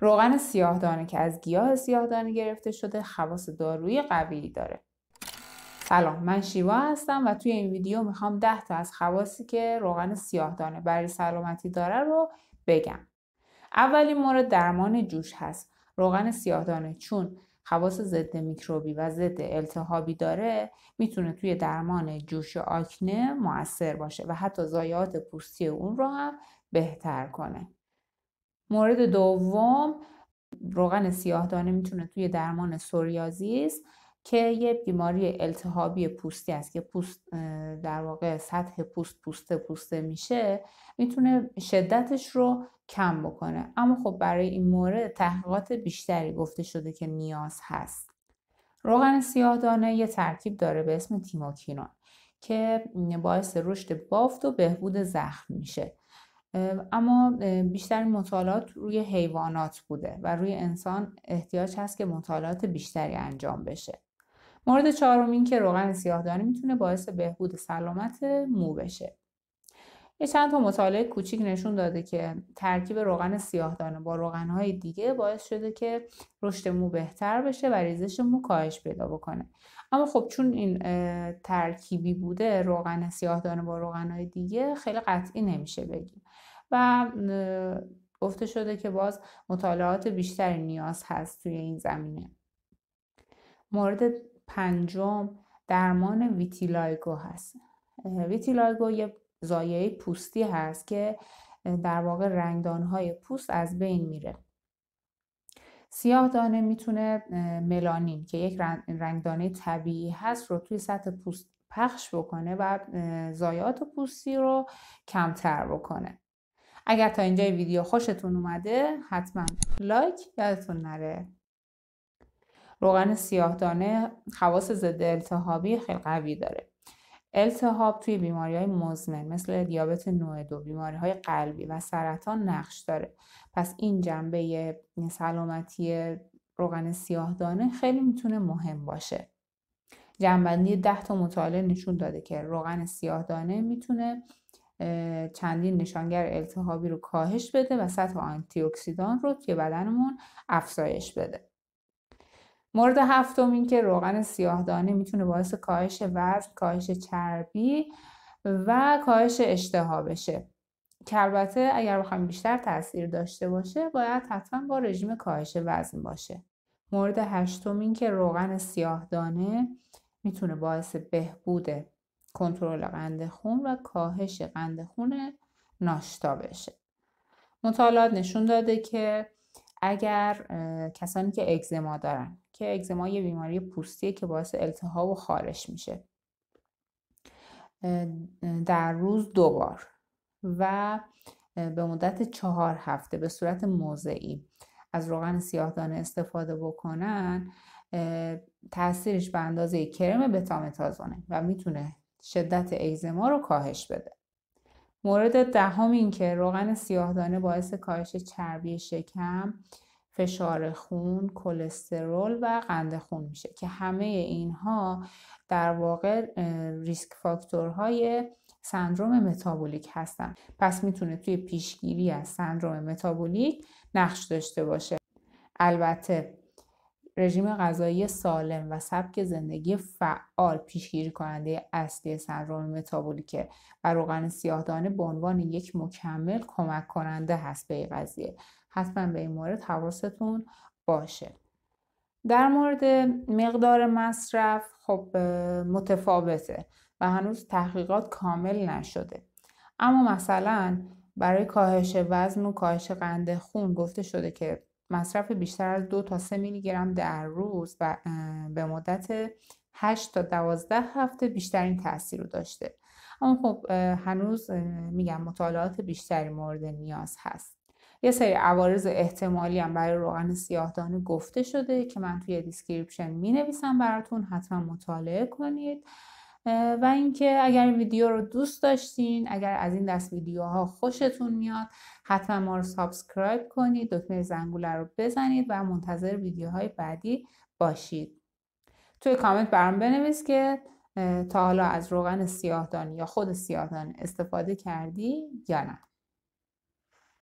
روغن سیاهدانه که از گیاه سیاهدانه گرفته شده خواص دارویی قوی داره سلام من شیوا هستم و توی این ویدیو میخوام ده تا از خواصی که روغن سیاهدانه برای سلامتی داره رو بگم اولین مورد درمان جوش هست روغن سیاهدانه چون خواص ضد میکروبی و ضد التهابی داره میتونه توی درمان جوش آکنه موثر باشه و حتی ضایعات پوستی اون رو هم بهتر کنه مورد دوم روغن سیاه دانه میتونه توی درمان سوریازیس که یه بیماری التهابی پوستی است که پوست در واقع سطح پوست پوسته پوسته میشه میتونه شدتش رو کم بکنه اما خب برای این مورد تحقیقات بیشتری گفته شده که نیاز هست روغن سیاه دانه یه ترکیب داره به اسم تیموکینون که باعث رشد بافت و بهبود زخم میشه اما بیشتر مطالعات روی حیوانات بوده و روی انسان احتیاج هست که مطالعات بیشتری انجام بشه مورد چهارم این که روغن سیاه میتونه باعث بهبود سلامت مو بشه یه چند تا مطالعه کوچیک نشون داده که ترکیب روغن دانه با روغنهای دیگه باعث شده که رشد مو بهتر بشه و ریزش مو کاهش پیدا بکنه اما خب چون این ترکیبی بوده روغن دانه با روغنهای دیگه خیلی قطعی نمیشه بگیم و گفته شده که باز مطالعات بیشتری نیاز هست توی این زمینه مورد پنجم درمان ویتیلایگو هست ویتیلایگو یه زایه پوستی هست که در واقع رنگدانهای پوست از بین میره سیاه دانه میتونه ملانین که یک رنگدانه طبیعی هست رو توی سطح پوست پخش بکنه و زایات پوستی رو کمتر بکنه اگر تا اینجای ویدیو خوشتون اومده حتما لایک یادتون نره روغن سیاه دانه خواص ضد التهابی خیلی قوی داره التهاب توی بیماری های مزمن مثل دیابت نوع دو بیماری های قلبی و سرطان نقش داره پس این جنبه سلامتی روغن سیاه دانه خیلی میتونه مهم باشه جنبندی ده تا مطالعه نشون داده که روغن سیاه دانه میتونه چندین نشانگر التهابی رو کاهش بده و سطح آنتی اکسیدان رو توی بدنمون افزایش بده مورد هفتم این که روغن سیاهدانه میتونه باعث کاهش وزن کاهش چربی و کاهش اشتها بشه که البته اگر بخوایم بیشتر تاثیر داشته باشه باید حتما با رژیم کاهش وزن باشه مورد هشتم این که روغن سیاهدانه میتونه باعث بهبود کنترل قند خون و کاهش قند خون ناشتا بشه مطالعات نشون داده که اگر کسانی که اگزما دارن که اگزما یه بیماری پوستیه که باعث التهاب و خارش میشه در روز دو بار و به مدت چهار هفته به صورت موضعی از روغن سیاه دانه استفاده بکنن تاثیرش به اندازه کرم بتامتازونه و میتونه شدت اگزما رو کاهش بده مورد دهم ده این که روغن سیاه دانه باعث کاهش چربی شکم فشار خون، کلسترول و قند خون میشه که همه اینها در واقع ریسک فاکتورهای سندروم متابولیک هستن پس میتونه توی پیشگیری از سندروم متابولیک نقش داشته باشه البته رژیم غذایی سالم و سبک زندگی فعال پیشگیری کننده اصلی سندروم متابولیکه و روغن سیاهدانه به عنوان یک مکمل کمک کننده هست به این قضیه حتما به این مورد حواستون باشه در مورد مقدار مصرف خب متفاوته و هنوز تحقیقات کامل نشده اما مثلا برای کاهش وزن و کاهش قند خون گفته شده که مصرف بیشتر از دو تا سه میلی گرم در روز و به مدت 8 تا 12 هفته بیشترین تاثیر رو داشته اما خب هنوز میگم مطالعات بیشتری مورد نیاز هست یه سری عوارض احتمالی هم برای روغن سیاهدانه گفته شده که من توی دیسکریپشن می نویسم براتون حتما مطالعه کنید و اینکه اگر این ویدیو رو دوست داشتین اگر از این دست ویدیوها خوشتون میاد حتما ما رو سابسکرایب کنید دکمه زنگوله رو بزنید و منتظر ویدیوهای بعدی باشید توی کامنت برام بنویس که تا حالا از روغن سیاهدانی یا خود سیاهدان استفاده کردی یا نه